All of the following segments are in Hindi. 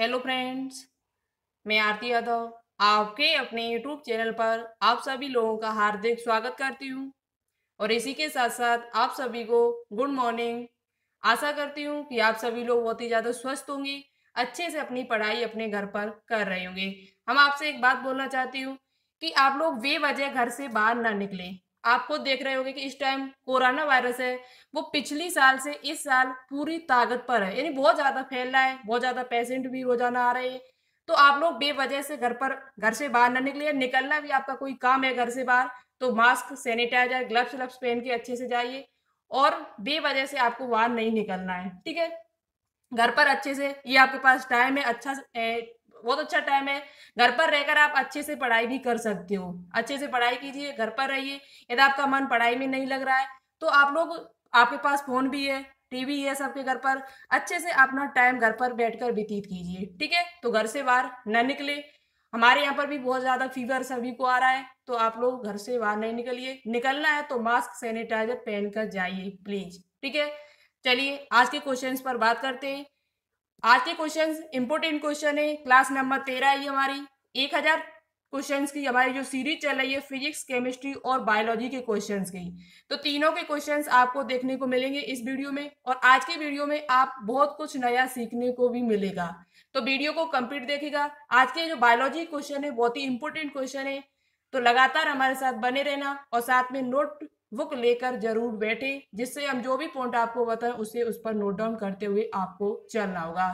हेलो फ्रेंड्स मैं आरती यादव आपके अपने यूट्यूब चैनल पर आप सभी लोगों का हार्दिक स्वागत करती हूँ और इसी के साथ साथ आप सभी को गुड मॉर्निंग आशा करती हूँ कि आप सभी लोग बहुत ही ज़्यादा स्वस्थ होंगे अच्छे से अपनी पढ़ाई अपने घर पर कर रहे होंगे हम आपसे एक बात बोलना चाहती हूँ कि आप लोग वे वजह घर से बाहर ना निकलें आप खुद देख रहे होंगे कि इस टाइम कोरोना वायरस है वो पिछली साल से इस साल पूरी ताकत पर है यानी बहुत ज़्यादा फैल रहा है बहुत ज़्यादा पेशेंट भी रोजाना आ रहे हैं तो आप लोग बेवजह से घर पर घर से बाहर ना निकले निकलना भी आपका कोई काम है घर से बाहर तो मास्क सैनिटाइजर ग्लव्स व्लब्स पहन के अच्छे से जाइए और बेवजह से आपको बाहर नहीं निकलना है ठीक है घर पर अच्छे से ये आपके पास टाइम है अच्छा बहुत अच्छा टाइम है घर पर रहकर आप अच्छे से पढ़ाई भी कर सकते हो अच्छे से पढ़ाई कीजिए घर पर रहिए यदि आपका मन पढ़ाई में नहीं लग रहा है तो आप लोग आपके पास फोन भी है टीवी है सबके घर पर अच्छे से अपना टाइम घर पर बैठकर व्यतीत कीजिए ठीक है तो घर से बाहर न निकले हमारे यहाँ पर भी बहुत ज़्यादा फीवर सभी को आ रहा है तो आप लोग घर से बाहर नहीं निकलिए निकलना है तो मास्क सैनिटाइजर पहनकर जाइए प्लीज ठीक है चलिए आज के क्वेश्चंस पर बात करते हैं आज के क्वेश्चन इंपोर्टेंट क्वेश्चन है क्लास नंबर तेरह है ये हमारी एक हजार क्वेश्चन की हमारी जो सीरीज चल रही है फिजिक्स केमिस्ट्री और बायोलॉजी के क्वेश्चन की तो तीनों के क्वेश्चन आपको देखने को मिलेंगे इस वीडियो में और आज के वीडियो में आप बहुत कुछ नया सीखने को भी मिलेगा तो वीडियो को कंप्लीट देखेगा आज के जो बायोलॉजी क्वेश्चन है बहुत ही इंपॉर्टेंट क्वेश्चन है तो लगातार हमारे साथ बने रहना और साथ में नोट बुक लेकर जरूर बैठे जिससे हम जो भी पॉइंट आपको बताएं उसे उस पर नोट डाउन करते हुए आपको चलना होगा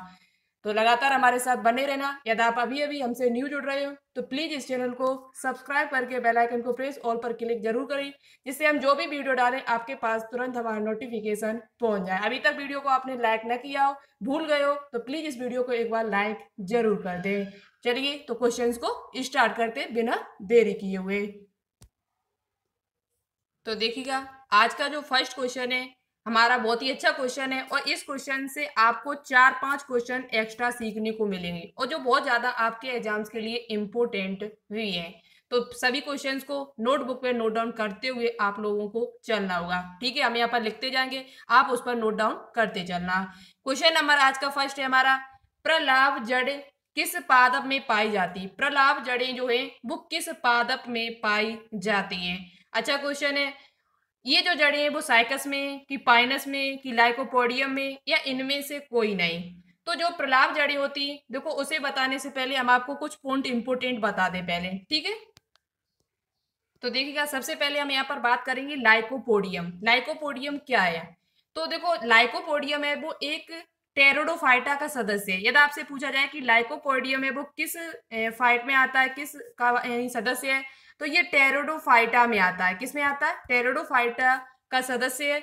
तो लगातार हमारे साथ बने रहना यदि आप अभी अभी हमसे न्यू जुड़ रहे हो तो प्लीज इस चैनल को सब्सक्राइब करके बेल आइकन को प्रेस ऑल पर क्लिक जरूर करें जिससे हम जो भी वीडियो डालें आपके पास तुरंत हमारा नोटिफिकेशन पहुंच जाए अभी तक वीडियो को आपने लाइक न किया हो भूल गए हो तो प्लीज इस वीडियो को एक बार लाइक जरूर कर दे चलिए तो क्वेश्चन को स्टार्ट करते बिना देरी किए हुए तो देखिएगा आज का जो फर्स्ट क्वेश्चन है हमारा बहुत ही अच्छा क्वेश्चन है और इस क्वेश्चन से आपको चार पांच क्वेश्चन एक्स्ट्रा सीखने को मिलेंगे और जो बहुत ज्यादा आपके एग्जाम्स के लिए इम्पोर्टेंट भी है तो सभी क्वेश्चंस को नोटबुक में नोट डाउन करते हुए आप लोगों को चलना होगा ठीक है हम यहाँ पर लिखते जाएंगे आप उस पर नोट डाउन करते चलना क्वेश्चन नंबर आज का फर्स्ट है हमारा प्रलाभ जड़ किस पादप में पाई जाती प्रलाभ जड़ें जो है वो किस पादप में पाई जाती है अच्छा क्वेश्चन है ये जो जड़ें हैं वो साइकस में कि पाइनस में कि लाइकोपोडियम में या इनमें से कोई नहीं तो जो प्रलाप जड़ी होती देखो उसे बताने से पहले हम आपको कुछ पॉइंट इंपोर्टेंट बता दें पहले ठीक है तो देखिएगा सबसे पहले हम यहाँ पर बात करेंगे लाइकोपोडियम लाइकोपोडियम क्या है तो देखो लाइकोपोडियम है वो एक टेरोडोफाइटा का सदस्य है यदि आपसे पूछा जाए कि लाइकोपोडियम है वो किस फाइट में आता है किस का सदस्य है तो ये टेरोडोफाइटा में आता है किस में आता है टेरोडोफाइटा का सदस्य है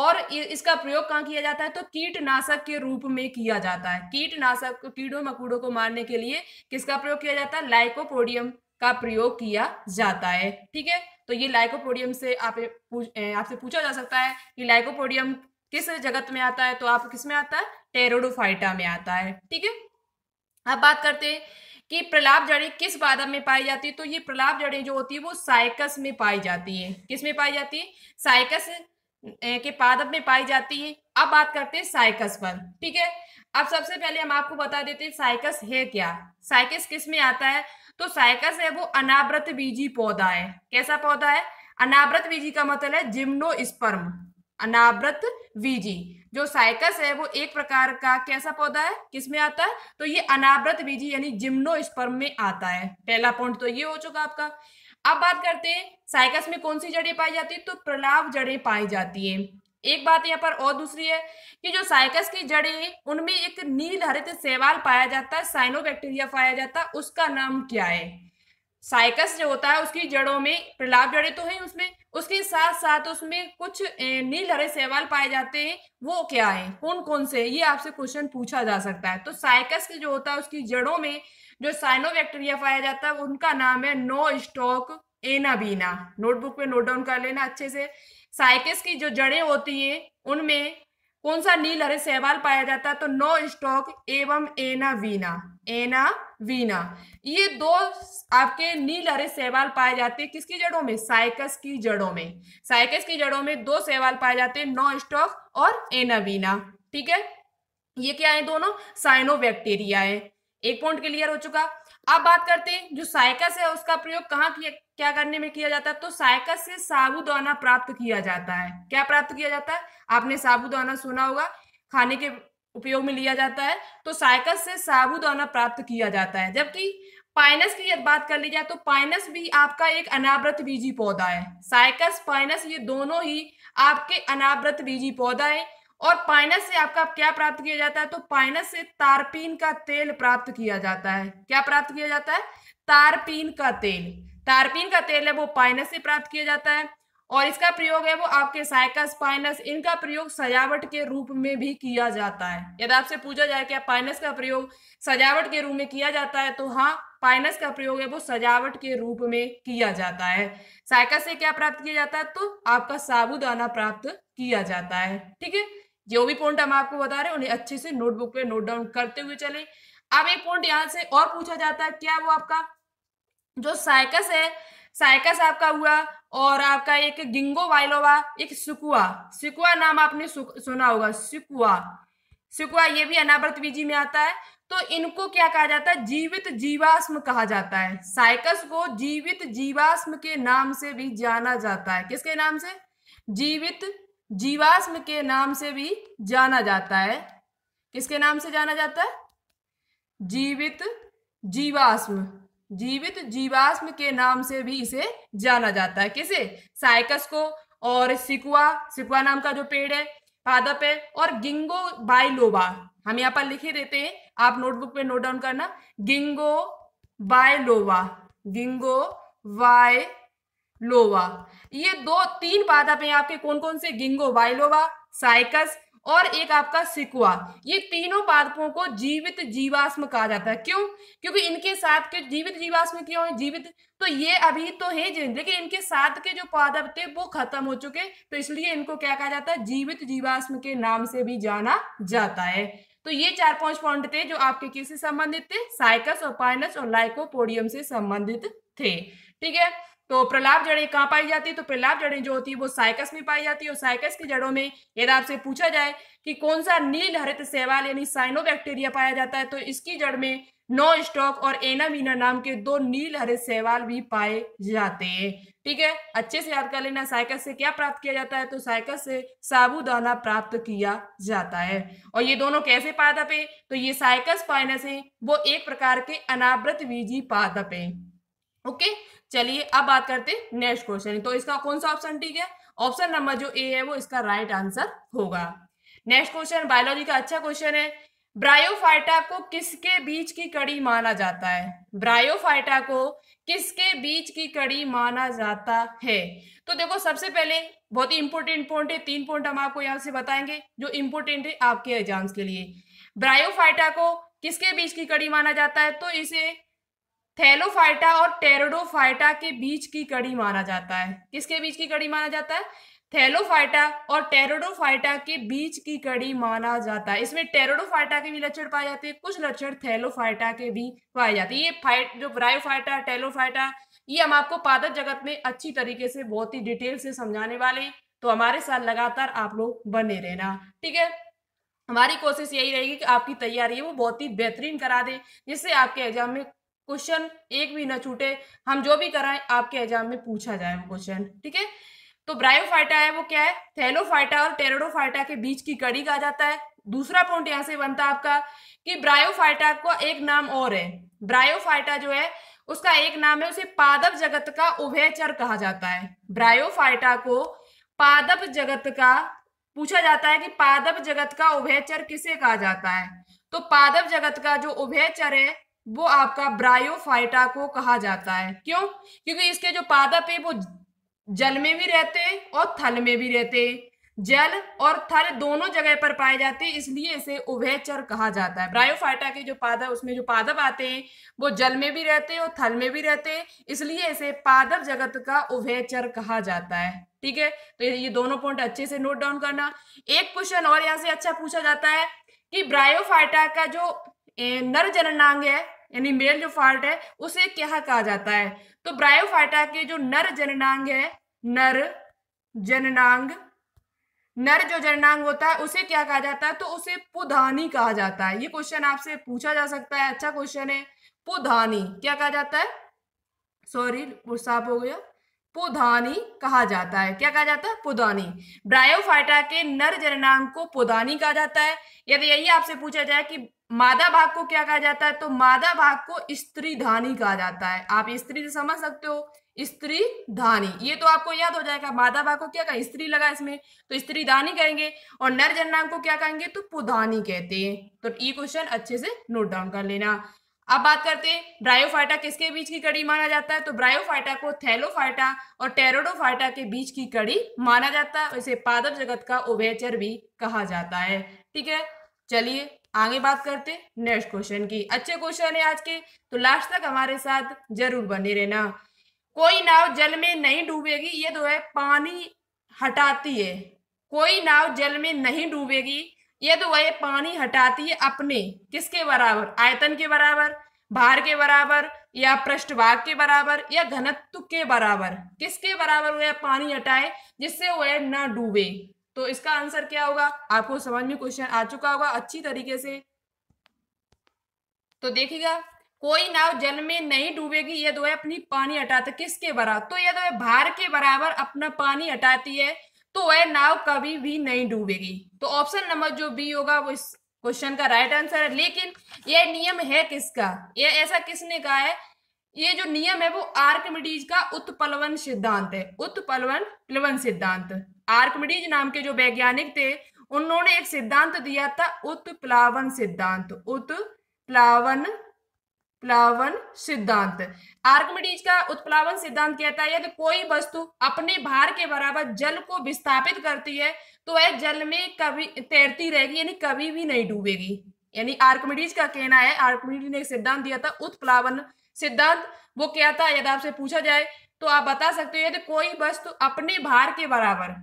और इसका प्रयोग कहाँ किया जाता है तो कीटनाशक के रूप में किया जाता है कीटनाशक कीड़ों मकोड़ों को मारने के लिए किसका प्रयोग किया जाता है लाइकोपोडियम का प्रयोग किया जाता है ठीक है तो ये लाइकोपोडियम से आप आपसे पूछा जा सकता है कि लाइकोपोडियम किस जगत में आता है तो आप किस में आता है टेरोडोफाइटा में आता है ठीक है अब बात करते हैं कि प्रलाप जड़ें किस पादप में पाई जाती है तो ये प्रलाप जड़ें जो होती है वो साइकस में पाई जाती है किस में पाई जाती है साइकस के पादप में पाई जाती है अब बात करते हैं साइकस पर ठीक है अब सबसे पहले हम आपको बता देते हैं साइकस है क्या साइकस किस में आता है तो साइकस है वो अनावृत बीजी पौधा है कैसा पौधा है अनावृत बीजी का मतलब है जिम्नोस्पर्म अनावृत बीजी जो साइकस है वो एक प्रकार का कैसा पौधा है किसमें आता है तो ये अनावृत बीजी यानी जिम्नोस्पर्म में आता है पहला पॉइंट तो ये हो चुका आपका अब बात करते हैं साइकस में कौन सी जड़ें पाई जाती है तो प्रलाप जड़ें पाई जाती है एक बात यहाँ पर और दूसरी है कि जो साइकस की जड़ें हैं उनमें एक नील हरित सेवाल पाया जाता है साइनोबैक्टीरिया पाया जाता है उसका नाम क्या है साइकस जो होता है उसकी जड़ों में प्रलाप जड़े तो हैं उसमें उसके साथ साथ उसमें कुछ नील हरे सेवाल पाए जाते हैं वो क्या है कौन कौन से ये आपसे क्वेश्चन पूछा जा सकता है तो साइकस जो होता है उसकी जड़ों में जो बैक्टीरिया पाया जाता है उनका नाम है नो स्टॉक बीना नोटबुक में नोट डाउन कर लेना अच्छे से साइकस की जो जड़ें होती है उनमें कौन सा नील हरे सहवाल पाया जाता है तो नो स्टॉक एवं एना वीना एना वीना ये दो आपके नील हरे सहवाल पाए जाते हैं किसकी जड़ों में साइकस की जड़ों में साइकस की जड़ों में दो सहवाल पाए जाते हैं नो स्टॉक और एनावीना ठीक है ये क्या है दोनों साइनो बैक्टीरिया है एक पॉइंट क्लियर हो चुका अब बात करते हैं जो साइकस है उसका प्रयोग कहाँ किया क्या करने में किया जाता है तो साइकस से साबुदाना प्राप्त किया जाता है क्या प्राप्त किया जाता है आपने साबुदाना सुना होगा खाने के उपयोग में लिया जाता है तो साइकस से साबुदाना प्राप्त किया जाता है जबकि पाइनस की बात कर ली जाए तो पाइनस भी आपका एक अनावृत बीजी पौधा है साइकस पाइनस ये दोनों ही आपके अनावृत बीजी पौधा है और पाइनस से आपका क्या प्राप्त किया जाता है तो पाइनस से तारपीन का तेल प्राप्त किया जाता है क्या प्राप्त किया जाता है तारपीन का तेल तारपीन का तेल है वो पाइनस से प्राप्त किया जाता है और इसका प्रयोग है वो आपके साइका स्पाइनस इनका प्रयोग सजावट के रूप में भी किया जाता है यदि आपसे पूछा जाए कि पाइनस का प्रयोग सजावट के रूप में किया जाता है तो हाँ पाइनस का प्रयोग है वो सजावट के रूप में किया जाता है साइका से क्या प्राप्त किया जाता है तो आपका साबुदाना प्राप्त किया जाता है ठीक है जो भी पॉइंट हम आपको बता रहे हैं उन्हें अच्छे से नोटबुक पे नोट डाउन करते हुए चले अब एक पॉइंट यहाँ से और पूछा जाता है क्या वो आपका जो साइकस है साइकस आपका हुआ और आपका एक गिंगो वाइलोवा एक सुकुआ सिकुआ नाम आपने सुना होगा सुकुआ सुकुआ ये भी अनावृत बीजी में आता है तो इनको क्या कहा जाता है जीवित जीवाश्म कहा जाता है साइकस को जीवित जीवाश्म के नाम से भी जाना जाता है किसके नाम से जीवित जीवाश्म के नाम से भी जाना जाता है किसके नाम से जाना जाता है जीवित जीवाश्म जीवित जीवाश्म के नाम से भी इसे जाना जाता है किसे साइकस को और सिकुआ सिकुआ नाम का जो पेड़ है पादप है और गिंगो बायलोबा हम यहाँ पर लिखे देते हैं आप नोटबुक पे नोट डाउन करना गिंगो बायलोवा गिंगो वाय लोवा ये दो तीन पादप हैं आपके कौन कौन से गिंगो वायलोवा साइकस और एक आपका सिकुआ ये तीनों पादपों को जीवित जीवाश्म कहा जाता है क्यों क्योंकि इनके साथ के जीवित जीवाश्म क्यों है जीवित तो ये अभी तो है जीवित लेकिन इनके साथ के जो पादप थे वो खत्म हो चुके तो इसलिए इनको क्या कहा जाता है जीवित जीवाश्म के नाम से भी जाना जाता है तो ये चार पांच पॉइंट थे जो आपके किससे संबंधित थे साइकस और पाइनस और लाइकोपोडियम से संबंधित थे ठीक है तो प्रलाप जड़ें कहाँ पाई जाती है तो प्रलाप जड़ें जो होती है वो साइकस में पाई जाती है और साइकस की जड़ों में यदि आपसे पूछा जाए कि कौन सा नील हरित सेवाल यानी साइनो पाया जाता है तो इसकी जड़ में नो स्टॉक और एनामीना नाम के दो नील हरित सेवाल भी पाए जाते हैं ठीक है अच्छे से याद कर लेना साइकस से क्या प्राप्त किया जाता है तो साइकस से साबुदाना प्राप्त किया जाता है और ये दोनों कैसे पादप है तो ये साइकस पाइनस है वो एक प्रकार के अनावृत बीजी पादप है ओके चलिए अब बात करते नेक्स्ट क्वेश्चन तो इसका कौन सा ऑप्शन ठीक है ऑप्शन नंबर जो ए है वो इसका राइट आंसर होगा नेक्स्ट क्वेश्चन बायोलॉजी का अच्छा क्वेश्चन है ब्रायोफाइटा को किसके बीच की कड़ी माना जाता है ब्रायोफाइटा को किसके बीच की कड़ी माना जाता है तो देखो सबसे पहले बहुत ही इंपॉर्टेंट पॉइंट है तीन पॉइंट हम आपको यहां से बताएंगे जो इम्पोर्टेंट है आपके एग्जाम्स के लिए ब्रायोफाइटा को किसके बीच की कड़ी माना जाता है तो इसे थैलोफाइटा और टेरोडोफाइटा के बीच की कड़ी माना जाता है किसके बीच की कड़ी माना जाता है थैलोफाइटा और टेरोडोफाइटा के बीच की कड़ी माना जाता है इसमें टेरोडोफाइटा के भी लक्षण पाए जाते हैं कुछ लक्षण थैलोफाइटा के भी पाए जाते हैं ये फाइट जो ब्रायोफाइटा टेलोफाइटा ये हम आपको पादक जगत में अच्छी तरीके से बहुत ही डिटेल से समझाने वाले हैं तो हमारे साथ लगातार आप लोग बने रहना ठीक है हमारी कोशिश यही रहेगी कि आपकी तैयारी है वो बहुत ही बेहतरीन करा दे जिससे आपके एग्जाम में क्वेश्चन एक भी ना छूटे हम जो भी कराएं आपके एग्जाम में पूछा जाए वो क्वेश्चन ठीक है तो ब्रायोफाइटा है वो क्या है थैलोफाइटा और टेरोडोफाइटा के बीच की कड़ी कहा जाता है दूसरा पॉइंट यहाँ से बनता है आपका कि ब्रायोफाइटा का एक नाम और है ब्रायोफाइटा जो है उसका एक नाम है उसे पादप जगत का उभयचर कहा जाता है ब्रायोफाइटा को पादप जगत का पूछा जाता है कि पादप जगत का उभयचर किसे कहा जाता है तो पादप जगत का जो उभयचर है वो आपका ब्रायोफाइटा को कहा जाता है क्यों क्योंकि इसके जो पादप है वो जल में भी रहते हैं और थल में भी रहते हैं जल और थल दोनों जगह पर पाए जाते हैं इसलिए इसे उभयचर कहा जाता है ब्रायोफाइटा के जो पादप उसमें जो पादप आते हैं वो जल में भी रहते हैं और थल में भी रहते हैं इसलिए इसे पादप जगत का उभयचर कहा जाता है ठीक है तो ये दोनों पॉइंट अच्छे से नोट डाउन करना एक क्वेश्चन और यहाँ से अच्छा पूछा जाता है कि ब्रायोफाइटा का जो नर जननांग है यानी मेल जो फार्ट है उसे क्या कहा जाता है तो ब्रायोफाइटा के जो नर जननांग है नर जननांग नर जो जननांग होता है उसे क्या कहा जाता है तो उसे पुधानी कहा जाता है ये क्वेश्चन आपसे पूछा जा सकता है अच्छा क्वेश्चन है पुधानी क्या कहा जाता है सॉरी साफ हो गया पुधानी कहा जाता है क्या कहा जाता है पुदानी ब्रायोफाइटा के नर जननांग को पुधानी कहा जाता है यदि यही आपसे पूछा जाए कि मादा भाग को क्या कहा जाता है तो मादा भाग को स्त्री धानी कहा जाता है आप स्त्री से समझ सकते हो स्त्री धानी ये तो आपको याद हो जाएगा मादा भाग को क्या कहा स्त्री लगा इसमें तो स्त्री धानी कहेंगे और नर जननांग को क्या कहेंगे तो पुधानी कहते हैं तो ये क्वेश्चन अच्छे से नोट डाउन कर लेना अब बात करते हैं ब्रायोफाइटा किसके बीच की कड़ी माना जाता है तो ब्रायोफाइटा को थैलोफाइटा और टेरोडोफाइटा के बीच की कड़ी माना जाता है इसे पादप जगत का उभयचर भी कहा जाता है ठीक है चलिए आगे बात करते नेक्स्ट क्वेश्चन की अच्छे क्वेश्चन है आज के तो लास्ट तक हमारे साथ जरूर बने रहना कोई नाव जल में नहीं डूबेगी ये तो है पानी हटाती है कोई नाव जल में नहीं डूबेगी ये तो वह पानी हटाती है अपने किसके बराबर आयतन के बराबर भार के बराबर या पृष्ठभाग के बराबर या घनत्व के बराबर किसके बराबर वह पानी हटाए जिससे वह ना डूबे तो इसका आंसर क्या होगा आपको समझ में क्वेश्चन आ चुका होगा अच्छी तरीके से तो देखिएगा कोई नाव जल में नहीं डूबेगी दो है अपनी पानी हटाते किसके बराबर तो यदि है भार के बराबर अपना पानी हटाती है तो वह नाव कभी भी नहीं डूबेगी तो ऑप्शन नंबर जो बी होगा वो इस क्वेश्चन का राइट आंसर है लेकिन यह नियम है किसका यह ऐसा किसने कहा है ये जो नियम है वो आर्कमिडीज का उत्पलवन सिद्धांत है उत्पलवन प्लवन सिद्धांत आर्कमिडीज नाम के जो वैज्ञानिक थे उन्होंने एक सिद्धांत दिया था उत्प्लावन सिद्धांत उत्प्लावन प्लावन सिद्धांत आर्कमिडीज का उत्प्लावन सिद्धांत कहता है यदि तो कोई वस्तु अपने भार के बराबर जल को विस्थापित करती है तो वह जल में कभी तैरती रहेगी यानी कभी भी नहीं डूबेगी यानी आर्कमिडीज का कहना है आर्कमिडीज ने एक सिद्धांत दिया था उत्प्लावन सिद्धांत वो क्या था यदि आपसे पूछा जाए तो आप बता सकते हो यदि कोई वस्तु अपने भार के बराबर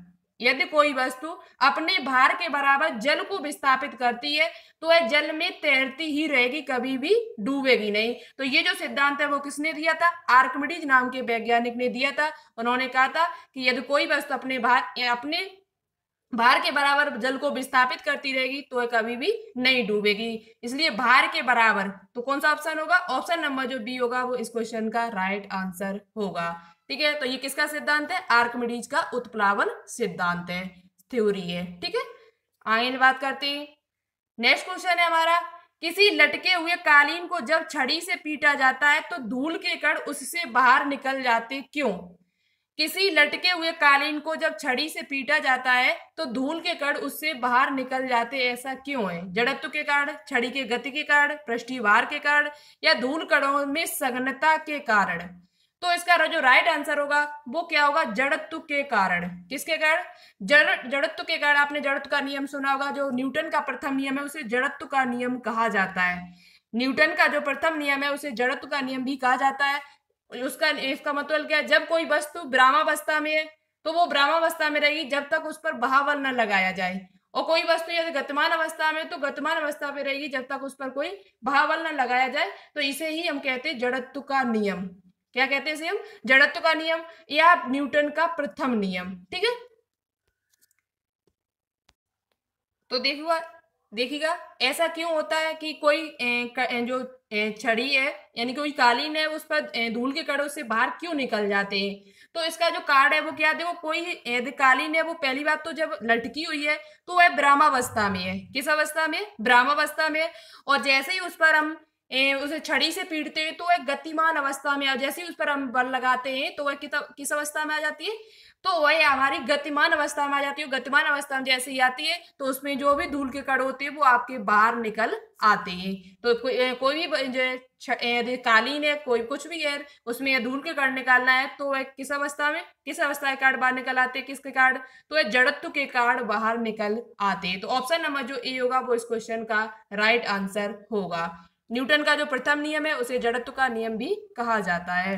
यदि कोई वस्तु अपने भार के बराबर जल को विस्थापित करती है तो वह जल में तैरती ही रहेगी कभी भी डूबेगी नहीं तो ये जो सिद्धांत है वो किसने दिया था आर्कमिडीज नाम के वैज्ञानिक ने दिया था उन्होंने कहा था कि यदि कोई वस्तु अपने भार अपने भार के बराबर जल को विस्थापित करती रहेगी तो वह कभी भी नहीं डूबेगी इसलिए भार के बराबर तो कौन सा ऑप्शन होगा ऑप्शन नंबर जो बी होगा वो इस क्वेश्चन का राइट आंसर होगा ठीक है तो ये किसका सिद्धांत है आर्कमिडीज का उत्प्लावन सिद्धांत है थ्योरी है ठीक है आगे बात करते हैं नेक्स्ट क्वेश्चन है हमारा किसी लटके हुए कालीन को जब छड़ी से पीटा जाता है तो धूल के कण उससे बाहर निकल जाते क्यों किसी लटके हुए कालीन को जब छड़ी से पीटा जाता है तो धूल के कण उससे बाहर निकल जाते ऐसा क्यों है जड़त्व के कारण छड़ी के गति के कारण पृष्ठीवार के कारण या धूल कणों में सघनता के कारण तो इसका जो राइट आंसर होगा वो क्या होगा जड़त्व के कारण किसके कारण जड़ जड़त्व के कारण आपने जड़त्व का नियम सुना होगा जो न्यूटन का प्रथम नियम है उसे जड़त्व का नियम कहा जाता है न्यूटन का जो प्रथम नियम है उसे जड़त्व का नियम भी कहा जाता है उसका इसका मतलब क्या है जब कोई वस्तु ब्राह्मावस्था में है तो वो ब्राह्मावस्था में रहेगी जब तक उस पर बहावल न लगाया जाए और कोई वस्तु यदि गतमान अवस्था में तो गतमान अवस्था में रहेगी जब तक उस पर कोई बहावल न लगाया जाए तो इसे ही हम कहते हैं जड़त्व का नियम क्या कहते हैं इसे हम जड़त्व का नियम या न्यूटन का प्रथम नियम ठीक है तो देखिएगा देखिएगा ऐसा क्यों होता है कि कोई ए, ए, जो छड़ी है यानी कोई कालीन है उस पर धूल के कड़ों से बाहर क्यों निकल जाते हैं तो इसका जो कार्ड है वो क्या देखो कोई कालीन है वो पहली बात तो जब लटकी हुई है तो वह ब्राह्मावस्था में है किस अवस्था में ब्राह्मावस्था में और जैसे ही उस पर हम उसे छड़ी से पीटते हैं तो वह गतिमान अवस्था में जैसे ही उस पर हम बल लगाते हैं तो वह किस अवस्था में आ जाती है तो वह हमारी गतिमान अवस्था में आ जाती है गतिमान अवस्था में जैसे ही आती है तो उसमें जो भी धूल के कण होते हैं वो आपके बाहर निकल आते हैं तो को, कोई भी यदि कालीन है कोई कुछ भी है उसमें यह धूल के कण निकालना है तो वह किस अवस्था में किस अवस्था के कार्ड बाहर निकल आते हैं किसके कार्ड तो वह जड़त्व के कार्ड बाहर निकल आते हैं तो ऑप्शन नंबर जो ए होगा वो इस क्वेश्चन का राइट आंसर होगा न्यूटन का जो प्रथम नियम है उसे जड़त्व का नियम भी कहा जाता है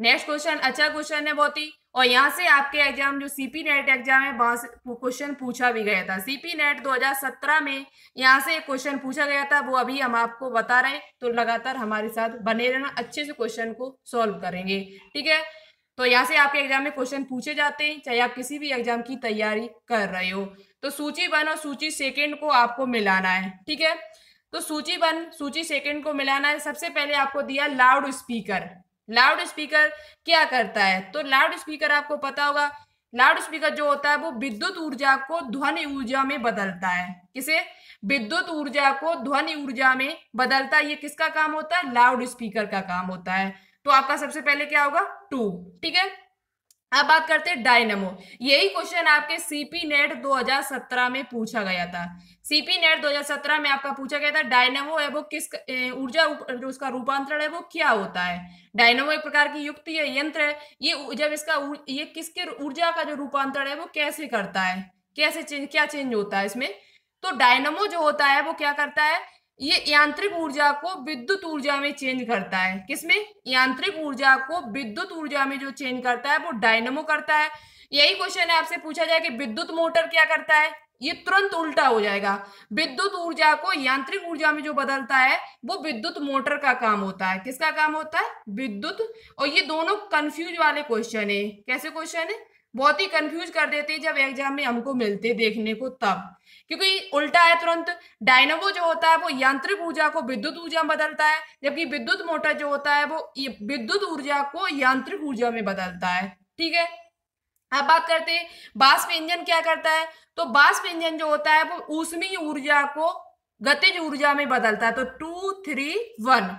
नेक्स्ट क्वेश्चन अच्छा क्वेश्चन है बहुत ही और यहाँ से आपके एग्जाम जो सीपी नेट एग्जाम है वहां से क्वेश्चन पूछा भी गया था सीपी नेट 2017 में यहाँ से एक क्वेश्चन पूछा गया था वो अभी हम आपको बता रहे हैं तो लगातार हमारे साथ बने रहना अच्छे से क्वेश्चन को सॉल्व करेंगे ठीक है तो यहाँ से आपके एग्जाम में क्वेश्चन पूछे जाते हैं चाहे आप किसी भी एग्जाम की तैयारी कर रहे हो तो सूची वन और सूची सेकेंड को आपको मिलाना है ठीक है तो सूची वन सूची सेकंड को मिलाना है सबसे पहले आपको दिया लाउड स्पीकर लाउड स्पीकर क्या करता है तो लाउड स्पीकर आपको पता होगा लाउड स्पीकर जो होता है वो विद्युत ऊर्जा को ध्वनि ऊर्जा में बदलता है किसे विद्युत ऊर्जा को ध्वनि ऊर्जा में बदलता है ये किसका काम होता है लाउड स्पीकर का काम होता है तो आपका सबसे पहले क्या होगा टू ठीक है अब बात करते हैं डायनेमो यही क्वेश्चन आपके सीपी नेट 2017 में पूछा गया था सीपी नेट 2017 में आपका पूछा गया था डायनेमो है वो किस ऊर्जा जो उसका रूपांतरण है वो क्या होता है डायनेमो एक प्रकार की युक्ति है यंत्र है ये जब इसका ये किसके ऊर्जा का जो रूपांतरण है वो कैसे करता है कैसे चेंज क्या चेंज होता है इसमें तो डायनेमो जो होता है वो क्या करता है ये यांत्रिक ऊर्जा को विद्युत ऊर्जा में चेंज करता है किसमें यांत्रिक ऊर्जा को विद्युत ऊर्जा में जो चेंज करता है वो डायनमो करता है यही क्वेश्चन है आपसे पूछा जाए कि विद्युत मोटर क्या करता है ये तुरंत उल्टा हो जाएगा विद्युत ऊर्जा को यांत्रिक ऊर्जा में जो बदलता है वो विद्युत मोटर का काम होता है किसका काम होता है विद्युत और ये दोनों कंफ्यूज वाले क्वेश्चन है कैसे क्वेश्चन है बहुत ही कंफ्यूज कर देते हैं जब एग्जाम में हमको मिलते देखने को तब क्योंकि उल्टा है तुरंत डायनवो जो होता है वो यांत्रिक ऊर्जा को विद्युत ऊर्जा में बदलता है जबकि विद्युत मोटर जो होता है वो विद्युत ऊर्जा को यांत्रिक ऊर्जा में बदलता है ठीक है अब बात करते हैं बाष्प इंजन क्या करता है तो बाष्प इंजन जो होता है वो ऊष्मीय ऊर्जा को गतिज ऊर्जा में बदलता है तो टू थ्री वन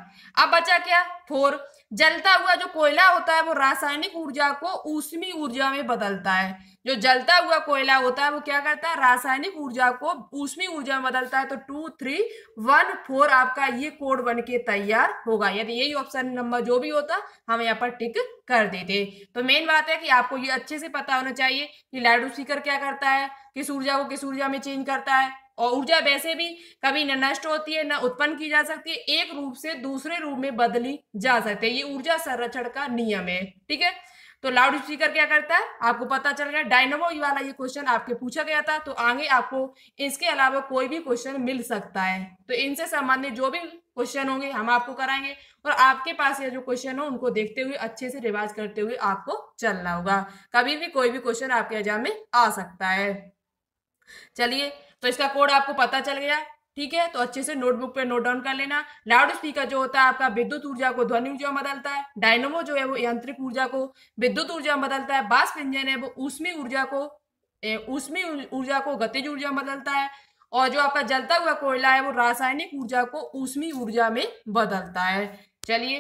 अब बचा क्या फोर जलता हुआ जो कोयला होता है वो रासायनिक ऊर्जा को ऊष्मी ऊर्जा में बदलता है जो जलता हुआ कोयला होता है वो क्या करता है रासायनिक ऊर्जा को ऊष्मी ऊर्जा में बदलता है तो टू थ्री वन फोर आपका ये कोड बन के तैयार होगा यदि यही ऑप्शन नंबर जो भी होता हम यहाँ पर टिक कर देते तो मेन बात है कि आपको ये अच्छे से पता होना चाहिए कि लाइडू सीकर क्या करता है किस ऊर्जा को किस ऊर्जा में चेंज करता है और ऊर्जा वैसे भी कभी न नष्ट होती है न उत्पन्न की जा सकती है एक रूप से दूसरे रूप में बदली जा सकती है ये ऊर्जा संरक्षण का नियम है ठीक है तो लाउड स्पीकर क्या करता है आपको पता चल गया डायनमो वाला ये क्वेश्चन आपके पूछा गया था तो आगे आपको इसके अलावा कोई भी क्वेश्चन मिल सकता है तो इनसे संबंधित जो भी क्वेश्चन होंगे हम आपको कराएंगे और आपके पास ये जो क्वेश्चन हो उनको देखते हुए अच्छे से रिवाज करते हुए आपको चलना होगा कभी भी कोई भी क्वेश्चन आपके एग्जाम में आ सकता है चलिए तो इसका कोड आपको पता चल गया ठीक है तो अच्छे से नोटबुक पे नोट डाउन कर लेना लाउड स्पीकर जो होता है आपका विद्युत ऊर्जा को ध्वनि ऊर्जा बदलता है डायनोमो जो है वो यांत्रिक ऊर्जा को विद्युत ऊर्जा में बदलता है बास इंजन है वो ऊष्मी ऊर्जा को ऊष्मी ऊर्जा को गतिज ऊर्जा बदलता है और जो आपका जलता हुआ कोयला है वो रासायनिक ऊर्जा को ऊष्मी ऊर्जा में बदलता है चलिए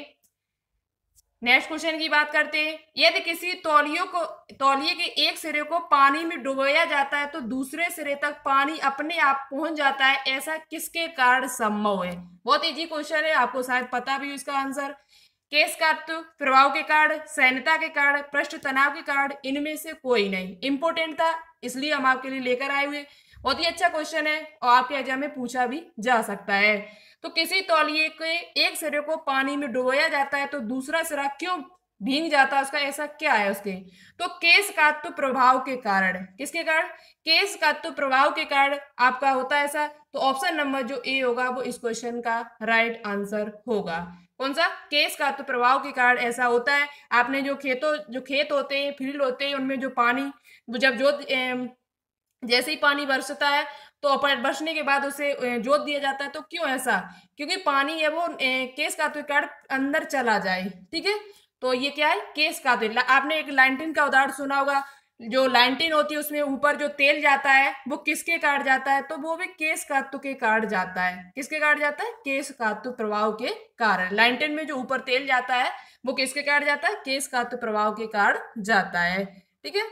नेक्स्ट क्वेश्चन की बात करते हैं यदि किसी तौलियों को तौलिए के एक सिरे को पानी में डुबोया जाता है तो दूसरे सिरे तक पानी अपने आप पहुंच जाता है ऐसा किसके कारण संभव है बहुत इजी क्वेश्चन है आपको शायद पता भी इसका आंसर केस कात्व प्रभाव के कारण सैन्यता के कारण पृष्ठ तनाव के कारण इनमें से कोई नहीं इंपोर्टेंट था इसलिए हम आपके लिए लेकर आए हुए बहुत ही अच्छा क्वेश्चन है और आपके एग्जाम में पूछा भी जा सकता है तो किसी तौलिए के एक सिरे को पानी में डुबोया जाता है तो दूसरा सिरा क्यों भींग जाता है उसका ऐसा क्या है उसके तो केस कात्व तो प्रभाव के कारण किसके कारण केस कात्व तो प्रभाव के कारण आपका होता है ऐसा तो ऑप्शन नंबर जो ए होगा वो इस क्वेश्चन का राइट आंसर होगा कौन सा केस का तो प्रभाव के कारण ऐसा होता है आपने जो खेतों जो खेत होते हैं फील्ड होते हैं उनमें जो पानी जब जो जैसे ही पानी बरसता है तो बरसने के बाद उसे जोत दिया जाता है तो क्यों ऐसा क्योंकि पानी है वो केस का कार्ड अंदर चला जाए ठीक है तो ये क्या है केस का आपने एक लाइनटिन का उदाहरण सुना होगा जो लाइनटिन होती है उसमें ऊपर जो तेल जाता है वो किसके काट जाता है तो वो भी केस कातु के काट जाता है किसके काट जाता है केस कातु प्रभाव के कारण लाइनटिन में जो ऊपर तेल जाता है वो किसके काट जाता है केस कातु प्रभाव के काट जाता है ठीक है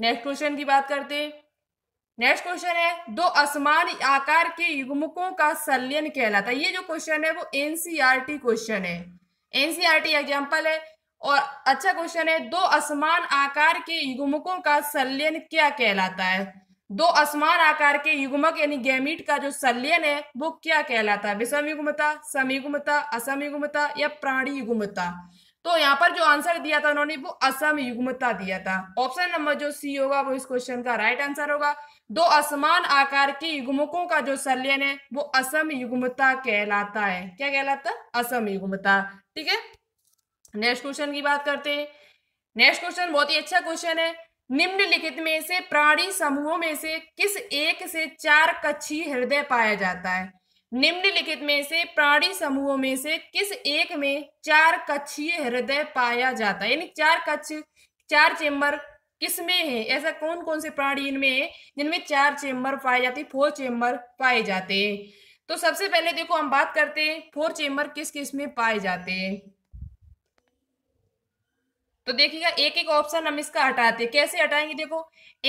नेक्स्ट क्वेश्चन की बात करते हैं नेक्स्ट क्वेश्चन है दो असमान आकार के युग्मकों का संलयन कहलाता है ये जो क्वेश्चन है वो एनसीईआरटी क्वेश्चन e है एनसीईआरटी एग्जांपल e है और अच्छा क्वेश्चन है दो असमान आकार के युग्मकों का संलयन क्या कहलाता है दो असमान आकार के युग्मक यानी गैमिट का जो संलयन है वो क्या कहलाता है विषम युग्मता समीगुमता असमयुग्मता या प्राणी युग्मता तो यहाँ पर जो आंसर दिया था उन्होंने वो असम युग्मता दिया था ऑप्शन नंबर जो सी होगा वो इस क्वेश्चन का राइट आंसर होगा दो असमान आकार के युग्मकों का जो संलयन है वो असम युग्मता कहलाता है क्या कहलाता असम युग्मता ठीक है नेक्स्ट क्वेश्चन की बात करते हैं नेक्स्ट क्वेश्चन बहुत ही अच्छा क्वेश्चन है निम्नलिखित में से प्राणी समूहों में से किस एक से चार कच्छी हृदय पाया जाता है निम्नलिखित में से प्राणी समूहों में से किस एक में चार कक्षीय हृदय पाया जाता है यानी चार कक्ष चार चेम्बर किसमें है ऐसा कौन कौन से प्राणी इनमें है जिनमें चार चेम्बर पाए जाते हैं फोर चेम्बर पाए जाते हैं तो सबसे पहले देखो हम बात करते हैं फोर चेम्बर किस किस में पाए जाते हैं तो देखिएगा एक एक ऑप्शन हम इसका हटाते हैं कैसे हटाएंगे देखो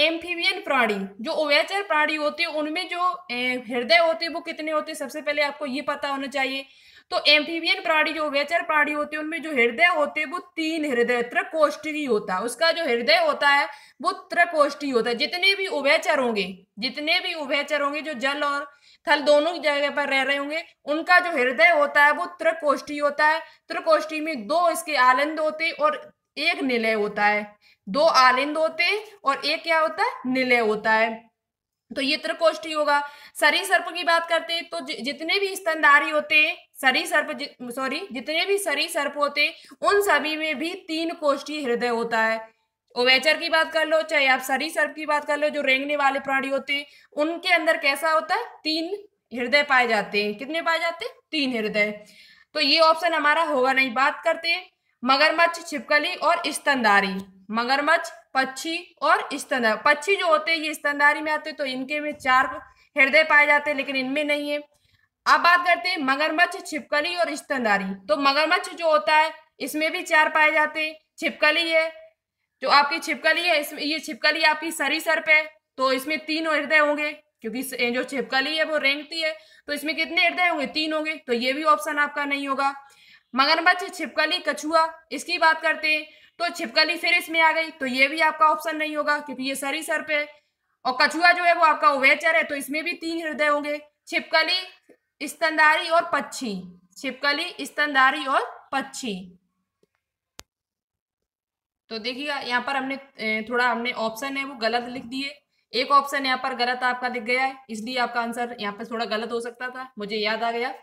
एम्फीबियन प्राणी जो ओवेचर प्राणी होते हैं उनमें जो हृदय होते हैं वो कितने होते हैं सबसे पहले आपको ये पता होना चाहिए तो एम्फीबियन प्राणी जो ओवेचर प्राणी होते हैं उनमें जो हृदय होते हैं वो तीन हृदय त्रकोष्ठी होता है उसका जो हृदय होता है वो त्रकोष्ठी होता है जितने भी उभयचर होंगे जितने भी उभयचर होंगे जो जल और थल दोनों जगह पर रह रहे होंगे उनका जो हृदय होता है वो त्रकोष्ठी होता है त्रकोष्ठी में दो इसके आलंद होते और एक निलय होता है दो आलिंद होते हैं और एक क्या होता है निलय होता है तो ये त्रिकोष्ठी होगा सरी सर्प की बात करते हैं तो जितने भी स्तनधारी होते हैं सरी सर्प सॉरी जितने भी सरी सर्प होते उन सभी में भी तीन कोष्ठी हृदय होता है ओवेचर की बात कर लो चाहे आप सरी सर्प की बात कर लो जो रेंगने वाले प्राणी होते उनके अंदर कैसा होता है तीन हृदय पाए जाते हैं कितने पाए जाते हैं तीन हृदय तो ये ऑप्शन हमारा होगा नहीं बात करते हैं मगरमच्छ छिपकली और स्तनदारी मगरमच्छ पक्षी और स्तनदार पक्षी जो होते हैं ये स्तनदारी में आते हैं तो इनके में चार हृदय पाए जाते हैं लेकिन इनमें नहीं है अब बात करते हैं मगरमच्छ छिपकली और स्तनदारी तो मगरमच्छ जो होता है इसमें भी चार पाए जाते हैं छिपकली है जो आपकी छिपकली है इसमें ये छिपकली आपकी सरी सर पे तो इसमें तीन हृदय होंगे क्योंकि जो छिपकली है वो रेंगती है तो इसमें कितने हृदय होंगे तीन होंगे तो ये भी ऑप्शन आपका नहीं होगा मगरमच्छ छिपकली कछुआ इसकी बात करते हैं तो छिपकली फिर इसमें आ गई तो ये भी आपका ऑप्शन नहीं होगा क्योंकि ये सर ही सर पे है और कछुआ जो है वो आपका ओवेचर है तो इसमें भी तीन हृदय होंगे छिपकली स्तनधारी और पक्षी छिपकली स्तनधारी और पक्षी तो देखिएगा यहाँ पर हमने थोड़ा हमने ऑप्शन है वो गलत लिख दिए एक ऑप्शन यहाँ पर गलत आपका दिख गया है इसलिए आपका आंसर यहाँ पर थोड़ा गलत हो सकता था मुझे याद आ गया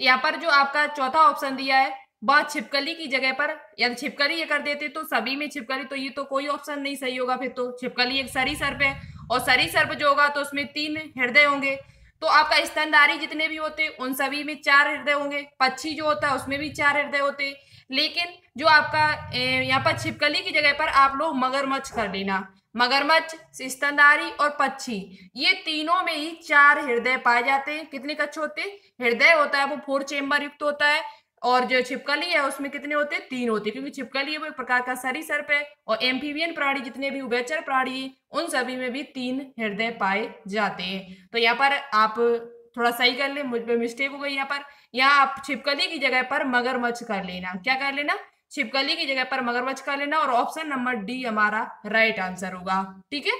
यहाँ पर जो आपका चौथा ऑप्शन दिया है ब छिपकली की जगह पर यदि छिपकली ये कर देते तो सभी में छिपकली तो ये तो कोई ऑप्शन नहीं सही होगा फिर तो छिपकली एक सरी सर्प है और सरी सर्प जो होगा तो उसमें तीन हृदय होंगे तो आपका स्तनधारी जितने भी होते उन सभी में चार हृदय होंगे पक्षी जो होता है उसमें भी चार हृदय होते लेकिन जो आपका यहाँ पर छिपकली की जगह पर आप लोग मगरमच्छ कर लेना मगरमच्छ सिस्तनदारी और पक्षी ये तीनों में ही चार हृदय पाए जाते हैं कितने कच्छ होते हैं हृदय होता है वो फोर चेम्बर युक्त होता है और जो छिपकली है उसमें कितने होते हैं तीन होते हैं क्योंकि छिपकली वो एक प्रकार का सरी सर्प है और एम्फीवियन प्राणी जितने भी उभयचर प्राणी उन सभी में भी तीन हृदय पाए जाते हैं तो यहाँ पर आप थोड़ा सही कर ले मुझ पर मिस्टेक हो गई यहाँ पर यहाँ आप छिपकली की जगह पर मगरमच्छ कर लेना क्या कर लेना छिपकली की जगह पर मगरमच्छ का लेना और ऑप्शन नंबर डी हमारा राइट आंसर होगा ठीक है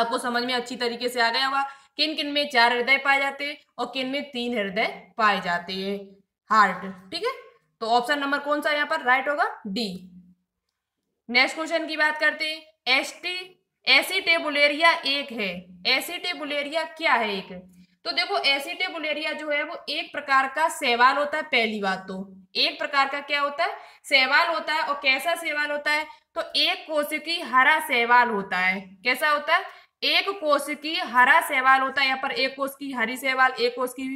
आपको समझ में अच्छी तरीके से आ गया होगा किन किन में चार हृदय पाए जाते हैं और किन में तीन हृदय पाए जाते हैं हार्ट ठीक है तो ऑप्शन नंबर कौन सा यहाँ पर राइट होगा डी नेक्स्ट क्वेश्चन की बात करते हैं एसटी टेबुलेरिया एक है टेबुलेरिया क्या है एक तो देखो एसी टेबुलेरिया जो है वो एक प्रकार का सेवाल होता है पहली बात तो एक प्रकार का क्या होता है सेवाल होता है और कैसा सेवाल होता है तो एक कोशिकी हरा सेवाल होता है कैसा होता है एक कोशिकी हरा सेवाल होता है यहाँ पर एक कोश की हरी सेवाल एक कोश की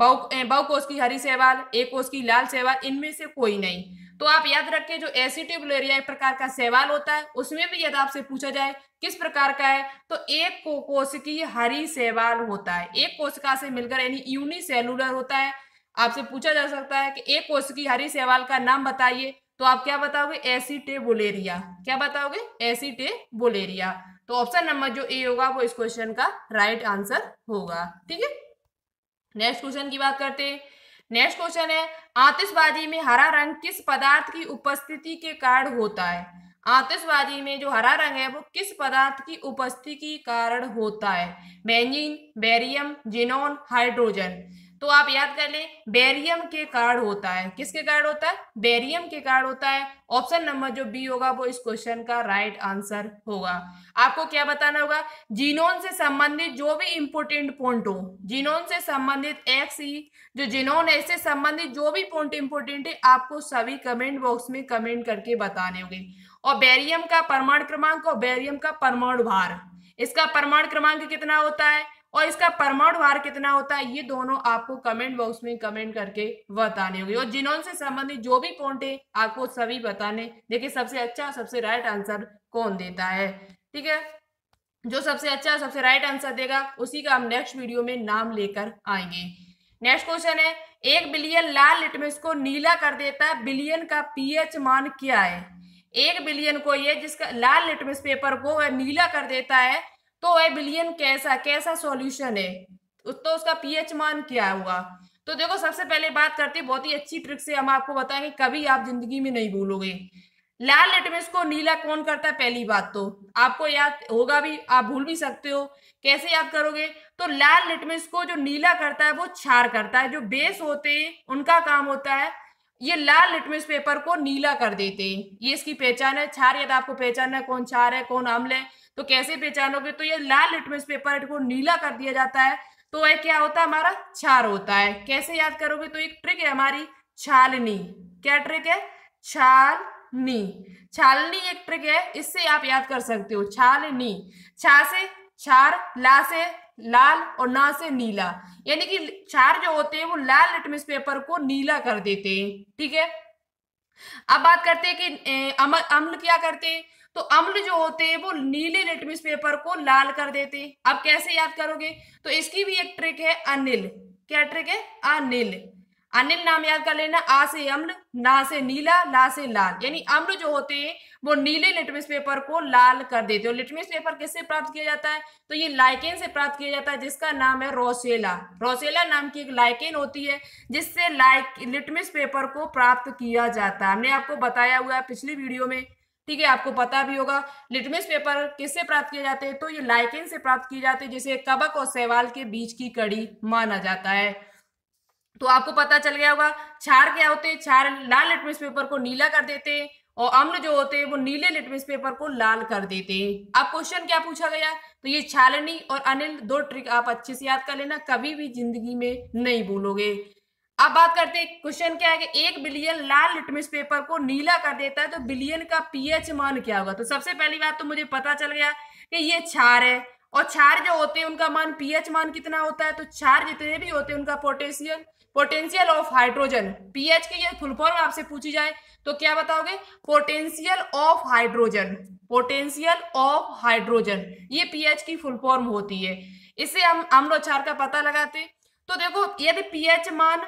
बहु बहुकोश की हरी सेवाल एक कोश की लाल सेवाल इनमें से कोई नहीं तो आप याद रखें जो एसिटिबुलेरिया एक प्रकार का सेवाल होता है उसमें भी यदि आपसे पूछा जाए किस प्रकार का है तो एक को की हरी सेवाल होता है एक कोशिका से मिलकर यानी यूनिसेलुलर होता है आपसे पूछा जा सकता है कि एक कोशिकी हरी सेवाल का नाम बताइए तो आप क्या बताओगे एसिटे बोलेरिया क्या बताओगे एसिटे बोलेरिया तो ऑप्शन नंबर जो ए होगा वो इस क्वेश्चन का राइट आंसर होगा ठीक है नेक्स्ट क्वेश्चन की बात करते हैं नेक्स्ट क्वेश्चन है आतिशबाजी में हरा रंग किस पदार्थ की उपस्थिति के कारण होता है आतिशबाजी में जो हरा रंग है वो किस पदार्थ की उपस्थिति के कारण होता है बेंजीन बेरियम जिनोन हाइड्रोजन तो आप याद कर लें बेरियम के कार्ड होता है किसके कार्ड होता है बेरियम के कार्ड होता है ऑप्शन नंबर जो बी होगा वो इस क्वेश्चन का राइट आंसर होगा आपको क्या बताना होगा जीनोन से संबंधित जो भी इंपोर्टेंट पॉइंट हो जीनोन से संबंधित एक्स ही e, जो जीनोन है इससे संबंधित जो भी पॉइंट इंपोर्टेंट है आपको सभी कमेंट बॉक्स में कमेंट करके बताने होंगे और बेरियम का परमाणु क्रमांक और बेरियम का परमाणु भार इसका परमाणु क्रमांक कितना होता है और इसका परमाणु भार कितना होता है ये दोनों आपको कमेंट बॉक्स में कमेंट करके बताने होंगे और जिनोन से संबंधित जो भी पॉइंट है आपको सभी बताने देखिए सबसे अच्छा सबसे राइट आंसर कौन देता है ठीक है जो सबसे अच्छा सबसे राइट आंसर देगा उसी का हम नेक्स्ट वीडियो में नाम लेकर आएंगे नेक्स्ट क्वेश्चन है एक बिलियन लाल लिटमस को नीला कर देता है बिलियन का पीएच मान क्या है एक बिलियन को ये जिसका लाल लिटमस पेपर को नीला कर देता है तो वह बिलियन कैसा कैसा सॉल्यूशन है तो उसका पीएच मान क्या हुआ तो देखो सबसे पहले बात करते बहुत ही अच्छी ट्रिक से हम आपको बताएंगे कभी आप जिंदगी में नहीं भूलोगे लाल लिटमिस को नीला कौन करता है पहली बात तो आपको याद होगा भी आप भूल भी सकते हो कैसे याद करोगे तो लाल लिटमिस को जो नीला करता है वो छार करता है जो बेस होते हैं उनका काम होता है ये लाल लिटमिस पेपर को नीला कर देते हैं ये इसकी पहचान है छार यदि आपको पहचान है कौन छार है कौन अम्ल है तो कैसे पहचानोगे तो ये लाल लिटमस पेपर को नीला कर दिया जाता है तो वह क्या होता है हमारा छार होता है कैसे याद करोगे तो एक ट्रिक है हमारी छालनी क्या ट्रिक है छालनी छालनी एक ट्रिक है इससे आप याद कर सकते हो छालनी छा से छार ला से लाल और ना से नीला यानी कि छार जो होते हैं वो लाल लिटमस पेपर को नीला कर देते हैं ठीक है अब बात करते हैं कि अमल अम्ल क्या करते हैं तो अम्ल जो होते हैं वो नीले लिटमिस पेपर को लाल कर देते अब कैसे याद करोगे तो इसकी भी एक ट्रिक है अनिल क्या ट्रिक है अनिल अनिल नाम याद कर लेना आ से अम्ल ना से नीला ला से लाल यानी अम्ल जो होते हैं वो नीले लिटमिस पेपर को लाल कर देते हैं लिटमिस पेपर किससे प्राप्त किया जाता है तो ये लाइकेन से प्राप्त किया जाता है जिसका नाम है रोसेला रोसेला नाम की एक लाइकेन होती है जिससे लाइक लिटमिस पेपर को प्राप्त किया जाता है हमने आपको बताया हुआ है पिछली वीडियो में ठीक है आपको पता भी होगा लिटमिस पेपर किससे प्राप्त किए जाते हैं तो ये लाइकेन से प्राप्त किए जाते हैं जिसे कबक और सेवाल के बीच की कड़ी माना जाता है तो आपको पता चल गया होगा छार क्या होते हैं छार लाल लिटमिस पेपर को नीला कर देते हैं और अम्ल जो होते हैं वो नीले लिटमिस पेपर को लाल कर देते हैं अब क्वेश्चन क्या पूछा गया तो ये छालनी और अनिल दो ट्रिक आप अच्छे से याद कर लेना कभी भी जिंदगी में नहीं भूलोगे अब बात करते हैं क्वेश्चन क्या है कि एक बिलियन लाल लिटमिस पेपर को नीला कर देता है तो बिलियन का पीएच मान क्या होगा तो सबसे पहली बात तो मुझे पता चल गया कि ये क्षार है और क्षार जो होते हैं उनका मान पीएच मान कितना होता है तो क्षार जितने भी होते हैं उनका potential potential of hydrogen PH की ये फुलफॉर्म आपसे पूछी जाए तो क्या बताओगे potential of hydrogen potential of hydrogen ये पीएच की फुल फॉर्म होती है इससे हम अम्ल का पता लगाते तो देखो यदि पीएच मान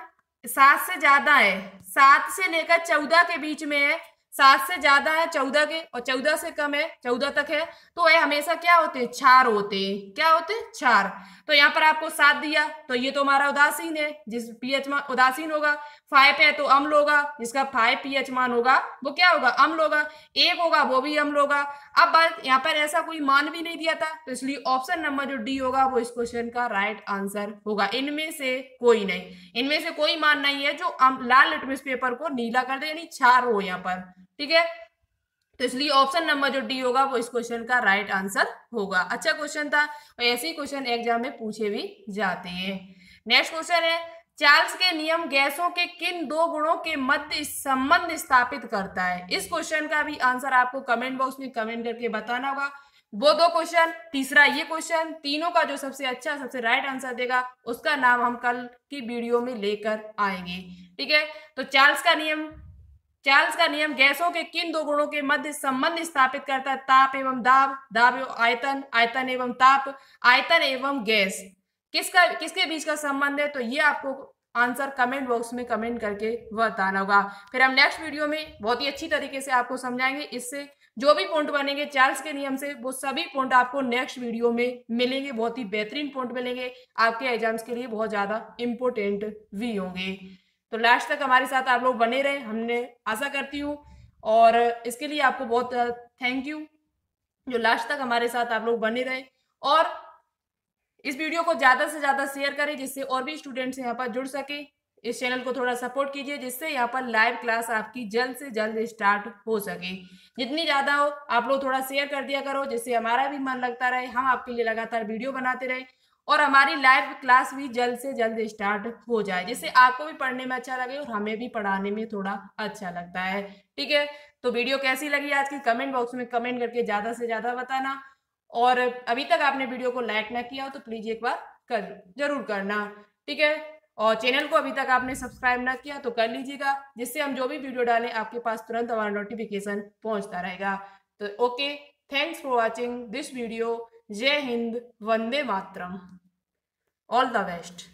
सात से ज्यादा है सात से लेकर चौदह के बीच में है सात से ज्यादा है चौदह के और चौदह से कम है चौदह तक है तो ये हमेशा क्या होते हैं चार होते हैं क्या होते हैं चार तो यहाँ पर आपको सात दिया तो ये तो हमारा उदासीन है जिस पीएच मान उदासीन होगा फाइव है तो अम्ल होगा जिसका फाइव पीएच मान होगा वो क्या होगा अम्ल होगा एक होगा वो भी अम्ल होगा अब बस यहाँ पर ऐसा कोई मान भी नहीं दिया था तो इसलिए ऑप्शन नंबर जो डी होगा वो इस क्वेश्चन का राइट आंसर होगा इनमें से कोई नहीं इनमें से कोई मान नहीं है जो लाल लिटमिस पेपर को नीला कर दे यानी छार हो यहाँ पर ठीक है तो इसलिए ऑप्शन नंबर जो डी होगा वो इस क्वेश्चन का राइट right आंसर होगा अच्छा क्वेश्चन था और ऐसे ही क्वेश्चन एग्जाम में पूछे भी जाते हैं नेक्स्ट क्वेश्चन है चार्ल्स के नियम गैसों के किन दो गुणों के मध्य संबंध स्थापित करता है इस क्वेश्चन का भी आंसर आपको कमेंट बॉक्स में कमेंट करके बताना होगा वो दो क्वेश्चन तीसरा ये क्वेश्चन तीनों का जो सबसे अच्छा सबसे राइट आंसर देगा उसका नाम हम कल की वीडियो में लेकर आएंगे ठीक है तो चार्ल्स का नियम चार्ल्स का नियम गैसों के किन दो गुणों के मध्य संबंध स्थापित करता है ताप एवं दाब दाब एवं आयतन आयतन एवं ताप आयतन एवं गैस किसका किसके बीच का संबंध है तो ये आपको आंसर कमेंट बॉक्स में कमेंट करके बताना होगा फिर हम नेक्स्ट वीडियो में बहुत ही अच्छी तरीके से आपको समझाएंगे इससे जो भी पॉइंट बनेंगे चार्ल्स के नियम से वो सभी पॉइंट आपको नेक्स्ट वीडियो में मिलेंगे बहुत ही बेहतरीन पॉइंट मिलेंगे आपके एग्जाम्स के लिए बहुत ज़्यादा इंपॉर्टेंट भी होंगे तो लास्ट तक हमारे साथ आप लोग बने रहे हमने आशा करती हूँ और इसके लिए आपको बहुत थैंक यू जो लास्ट तक हमारे साथ आप लोग बने रहे और इस वीडियो को ज़्यादा से ज़्यादा शेयर करें जिससे और भी स्टूडेंट्स यहाँ पर जुड़ सके इस चैनल को थोड़ा सपोर्ट कीजिए जिससे यहाँ पर लाइव क्लास आपकी जल्द से जल्द स्टार्ट हो सके जितनी ज़्यादा हो आप लोग थोड़ा शेयर कर दिया करो जिससे हमारा भी मन लगता रहे हम आपके लिए लगातार वीडियो बनाते रहे और हमारी लाइव क्लास भी जल्द से जल्द स्टार्ट हो जाए जिससे आपको भी पढ़ने में अच्छा लगे और हमें भी पढ़ाने में थोड़ा अच्छा लगता है ठीक है तो वीडियो कैसी लगी आज की कमेंट बॉक्स में कमेंट करके ज़्यादा से ज़्यादा बताना और अभी तक आपने वीडियो को लाइक ना किया हो तो प्लीज़ एक बार कर जरूर करना ठीक है और चैनल को अभी तक आपने सब्सक्राइब ना किया तो कर लीजिएगा जिससे हम जो भी वीडियो डालें आपके पास तुरंत हमारा नोटिफिकेशन पहुंचता रहेगा तो okay thanks for watching this video जय हिंद वंदे मातरम ऑल द बेस्ट